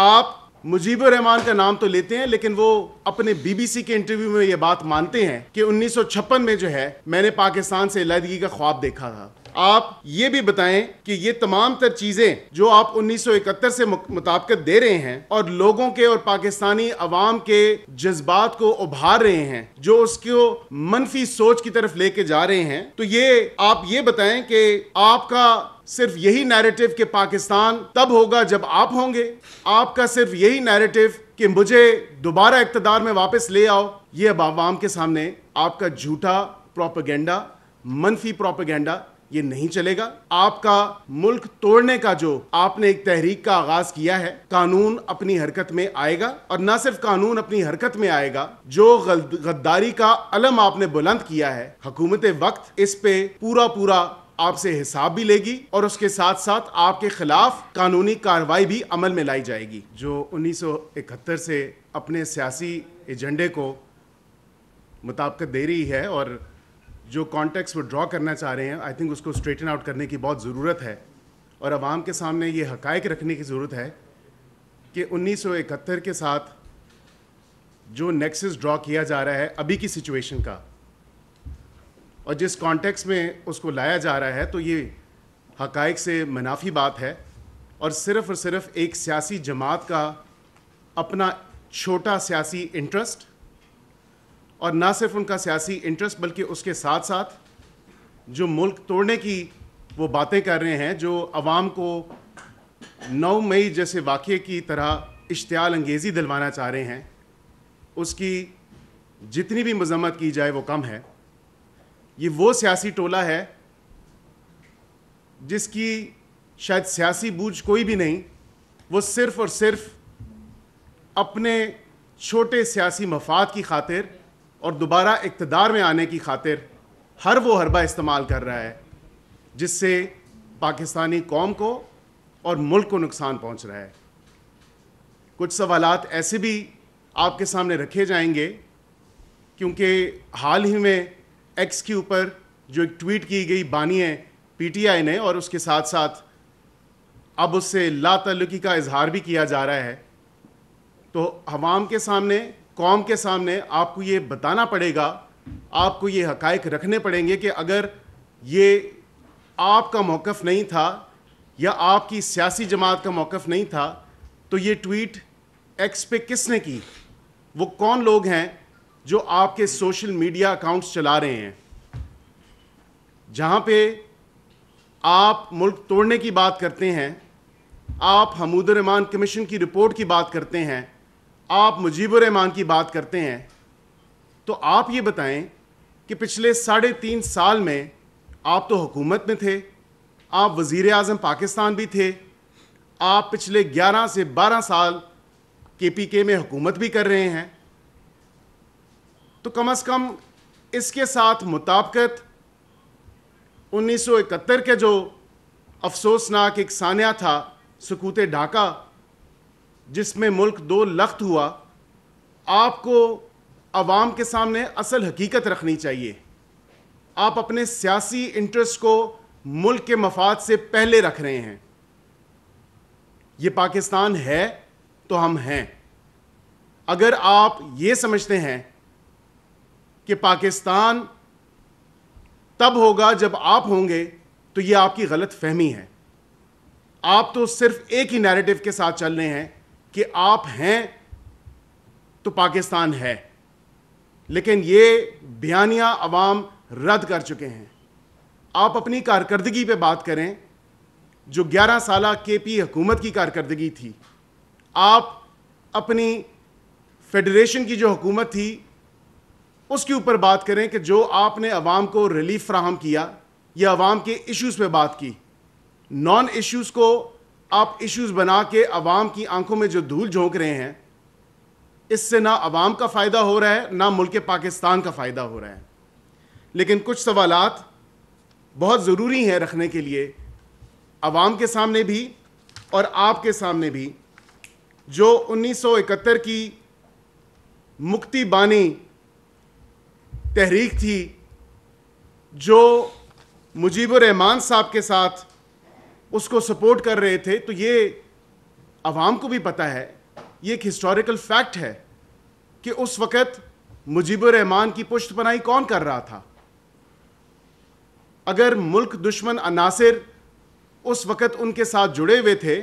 आप मुजीबुर रहमान का नाम तो लेते हैं लेकिन वो अपने बीबीसी के इंटरव्यू में ये बात मानते हैं कि 1956 में जो है मैंने पाकिस्तान से अलहदगी का ख्वाब देखा था आप ये भी बताएं कि ये तमाम तर चीज़ें जो आप 1971 से मुताबकत दे रहे हैं और लोगों के और पाकिस्तानी अवाम के जज्बात को उभार रहे हैं जो उसको मनफी सोच की तरफ लेके जा रहे हैं तो ये आप ये बताएं कि आपका सिर्फ यही नैरेटिव कि पाकिस्तान तब होगा जब आप होंगे आपका सिर्फ यही नैरेटिव कि मुझे दोबारा इकतदार में वापस ले आओ ये अब आवाम के सामने आपका झूठा प्रोपेगेंडा मनफी प्रोपेगेंडा ये नहीं चलेगा आपका मुल्क तोड़ने का जो आपने एक तहरीक का आगाज किया है कानून अपनी हरकत में आएगा और ना सिर्फ कानून अपनी हरकत में आएगा जो गद्दारी का अलम आपने बुलंद किया है हकूमत वक्त इस पे पूरा पूरा आपसे हिसाब भी लेगी और उसके साथ साथ आपके खिलाफ कानूनी कार्रवाई भी अमल में लाई जाएगी जो 1971 से अपने सियासी एजेंडे को मुताबकत दे रही है और जो कॉन्टेक्ट वो ड्रॉ करना चाह रहे हैं आई थिंक उसको स्ट्रेटन आउट करने की बहुत ज़रूरत है और आवाम के सामने ये हकायक रखने की ज़रूरत है कि 1971 के साथ जो नेक्सस ड्रॉ किया जा रहा है अभी की सिचुएशन का और जिस कॉन्टेक्स में उसको लाया जा रहा है तो ये हकाइक से मुनाफी बात है और सिर्फ़ और सिर्फ एक सियासी जमात का अपना छोटा सियासी इंटरेस्ट और ना सिर्फ उनका सियासी इंटरेस्ट बल्कि उसके साथ साथ जो मुल्क तोड़ने की वो बातें कर रहे हैं जो आवाम को नौ मई जैसे वाक़े की तरह इश्तियाल अंगेज़ी दिलवाना चाह रहे हैं उसकी जितनी भी मजम्मत की जाए वो कम है ये वो सियासी टोला है जिसकी शायद सियासी बूझ कोई भी नहीं वो सिर्फ और सिर्फ अपने छोटे सियासी मफाद की खातिर और दोबारा इकतदार में आने की खातिर हर वो हरबा इस्तेमाल कर रहा है जिससे पाकिस्तानी कौम को और मुल्क को नुकसान पहुंच रहा है कुछ सवाल ऐसे भी आपके सामने रखे जाएंगे क्योंकि हाल ही में एक्स के ऊपर जो एक ट्वीट की गई बानी है पीटीआई ने और उसके साथ साथ अब उससे लातल्लुकी का इजहार भी किया जा रहा है तो हवाम के सामने कौम के सामने आपको ये बताना पड़ेगा आपको ये हकायक रखने पड़ेंगे कि अगर ये आपका मौक़ नहीं था या आपकी सियासी जमात का मौक़ नहीं था तो ये ट्वीट एक्स पे किसने की वो कौन लोग हैं जो आपके सोशल मीडिया अकाउंट्स चला रहे हैं जहाँ पे आप मुल्क तोड़ने की बात करते हैं आप हमूदरमान कमीशन की रिपोर्ट की बात करते हैं आप मुजीबरहमान की बात करते हैं तो आप ये बताएं कि पिछले साढ़े तीन साल में आप तो हुकूमत में थे आप वज़ी अजम पाकिस्तान भी थे आप पिछले 11 से 12 साल के पी के में हुकूमत भी कर रहे हैं तो कम से कम इसके साथ मुताबकत 1971 के जो अफसोसनाक एक सानिया था सकूत ढाका जिसमें मुल्क दो लख्त हुआ आपको आवाम के सामने असल हकीकत रखनी चाहिए आप अपने सियासी इंटरेस्ट को मुल्क के मफाद से पहले रख रहे हैं ये पाकिस्तान है तो हम हैं अगर आप ये समझते हैं कि पाकिस्तान तब होगा जब आप होंगे तो ये आपकी गलत फहमी है आप तो सिर्फ एक ही नैरेटिव के साथ चल रहे हैं कि आप हैं तो पाकिस्तान है लेकिन ये बयानिया अवाम रद्द कर चुके हैं आप अपनी कारकर्दगी पे बात करें जो 11 साल के पी हुकूमत की कारकर्दगी थी आप अपनी फेडरेशन की जो हुकूमत थी उसके ऊपर बात करें कि जो आपने अवाम को रिलीफ फ्राहम किया या अवाम के इश्यूज़ पे बात की नॉन इश्यूज़ को आप इश्यूज़ बना के अवाम की आंखों में जो धूल झोंक रहे हैं इससे ना अवाम का फ़ायदा हो रहा है ना मुल्क पाकिस्तान का फ़ायदा हो रहा है लेकिन कुछ सवाल बहुत ज़रूरी हैं रखने के लिए अवाम के सामने भी और आपके सामने भी जो 1971 की मुक्ति बानी तहरीक थी जो मुजीबर रहमान साहब के साथ उसको सपोर्ट कर रहे थे तो ये आवाम को भी पता है ये एक हिस्टोरिकल फैक्ट है कि उस वक़्त मुजीबर रहमान की पुष्ट बनाई कौन कर रहा था अगर मुल्क दुश्मन अनासर उस वक़्त उनके साथ जुड़े हुए थे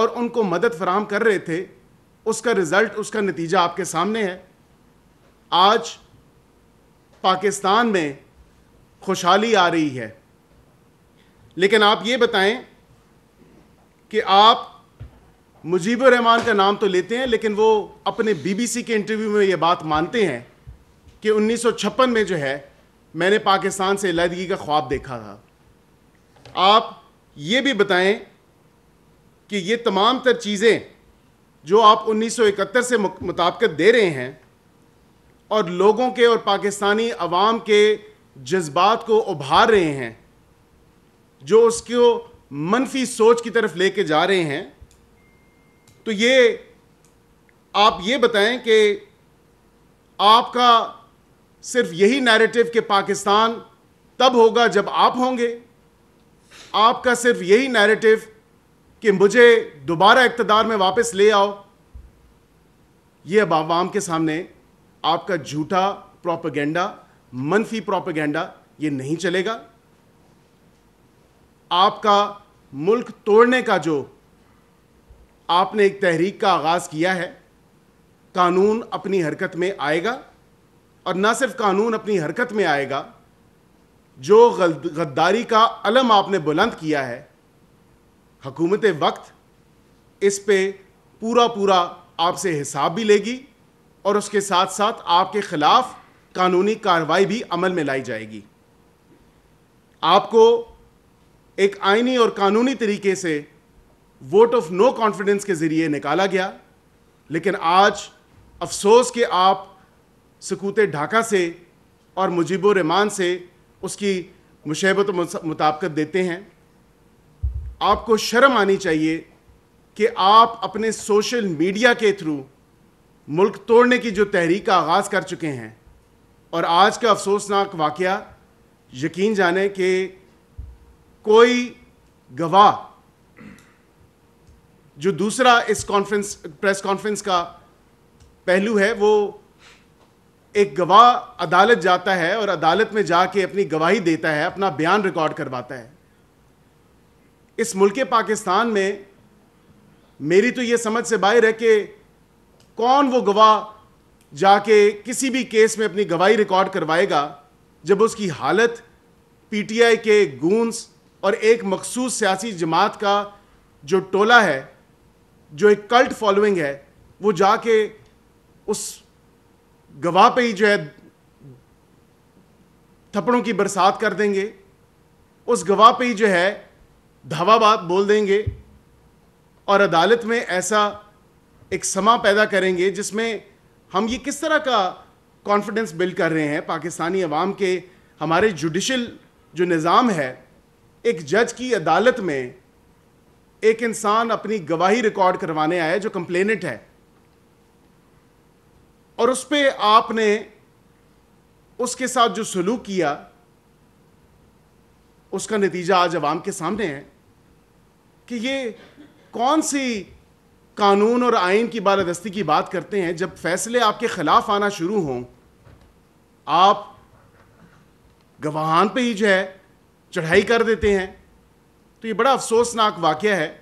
और उनको मदद फराम कर रहे थे उसका रिज़ल्ट उसका नतीजा आपके सामने है आज पाकिस्तान में खुशहाली आ रही है लेकिन आप ये बताएं कि आप मुजीब रहमान का नाम तो लेते हैं लेकिन वो अपने बीबीसी के इंटरव्यू में ये बात मानते हैं कि 1956 में जो है मैंने पाकिस्तान से अलीहदगी का ख्वाब देखा था आप ये भी बताएं कि ये तमाम तर चीज़ें जो आप 1971 से मुताबकत दे रहे हैं और लोगों के और पाकिस्तानी अवाम के जज्बात को उभार रहे हैं जो उसको मनफी सोच की तरफ लेके जा रहे हैं तो ये आप ये बताएं कि आपका सिर्फ यही नैरेटिव कि पाकिस्तान तब होगा जब आप होंगे आपका सिर्फ यही नैरेटिव कि मुझे दोबारा इकतदार में वापस ले आओ ये अब आवाम के सामने आपका झूठा प्रोपेगेंडा मनफी प्रोपेगेंडा ये नहीं चलेगा आपका मुल्क तोड़ने का जो आपने एक तहरीक का आगाज़ किया है कानून अपनी हरकत में आएगा और ना सिर्फ कानून अपनी हरकत में आएगा जो गद्दारी का अलम आपने बुलंद किया है हकूमत वक्त इस पे पूरा पूरा आपसे हिसाब भी लेगी और उसके साथ साथ आपके खिलाफ कानूनी कार्रवाई भी अमल में लाई जाएगी आपको एक आईनी और कानूनी तरीके से वोट ऑफ नो कॉन्फिडेंस के ज़रिए निकाला गया लेकिन आज अफसोस के आप सकूत ढाका से और मुजीब रहमान से उसकी मुशहबत मुताबकत देते हैं आपको शर्म आनी चाहिए कि आप अपने सोशल मीडिया के थ्रू मुल्क तोड़ने की जो तहरीक का आगाज़ कर चुके हैं और आज का अफसोसनाक वाक़ यकीन जाने कि कोई गवाह जो दूसरा इस कॉन्फ्रेंस प्रेस कॉन्फ्रेंस का पहलू है वो एक गवाह अदालत जाता है और अदालत में जाके अपनी गवाही देता है अपना बयान रिकॉर्ड करवाता है इस मुल्क पाकिस्तान में मेरी तो ये समझ से बाहर है कि कौन वो गवाह जाके किसी भी केस में अपनी गवाही रिकॉर्ड करवाएगा जब उसकी हालत पीटीआई के गूंस और एक मखसूस सियासी जमात का जो टोला है जो एक कल्ट फॉलोइंग है वो जाके उस गवाह पे ही जो है थप्पड़ों की बरसात कर देंगे उस गवाह पे ही जो है धावा बात बोल देंगे और अदालत में ऐसा एक समा पैदा करेंगे जिसमें हम ये किस तरह का कॉन्फिडेंस बिल्ड कर रहे हैं पाकिस्तानी अवाम के हमारे जुडिशल जो निज़ाम है एक जज की अदालत में एक इंसान अपनी गवाही रिकॉर्ड करवाने आया जो कंप्लेनेंट है और उस पर आपने उसके साथ जो सलूक किया उसका नतीजा आज अवाम के सामने है कि ये कौन सी कानून और आइन की बालादस्ती की बात करते हैं जब फैसले आपके खिलाफ आना शुरू हों आप गवाहान पे ही जो है चढ़ाई कर देते हैं तो ये बड़ा अफसोसनाक वाक़ है